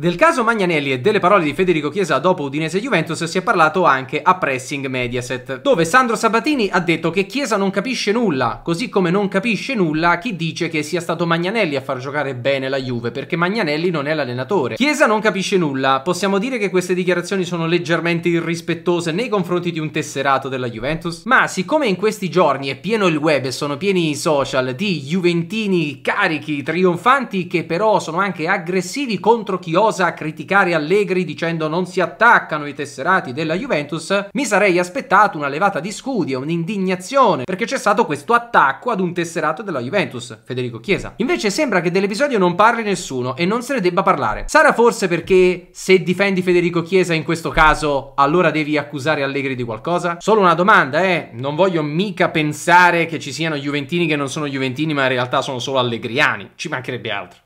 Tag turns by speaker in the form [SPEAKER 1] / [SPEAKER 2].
[SPEAKER 1] Del caso Magnanelli e delle parole di Federico Chiesa dopo Udinese Juventus si è parlato anche a Pressing Mediaset, dove Sandro Sabatini ha detto che Chiesa non capisce nulla, così come non capisce nulla chi dice che sia stato Magnanelli a far giocare bene la Juve, perché Magnanelli non è l'allenatore. Chiesa non capisce nulla, possiamo dire che queste dichiarazioni sono leggermente irrispettose nei confronti di un tesserato della Juventus? Ma siccome in questi giorni è pieno il web e sono pieni i social di juventini carichi, trionfanti, che però sono anche aggressivi contro chi odia cosa criticare Allegri dicendo non si attaccano i tesserati della Juventus, mi sarei aspettato una levata di scudi, un'indignazione, perché c'è stato questo attacco ad un tesserato della Juventus, Federico Chiesa. Invece sembra che dell'episodio non parli nessuno e non se ne debba parlare. Sarà forse perché se difendi Federico Chiesa in questo caso, allora devi accusare Allegri di qualcosa? Solo una domanda, eh, non voglio mica pensare che ci siano juventini che non sono juventini ma in realtà sono solo allegriani, ci mancherebbe altro.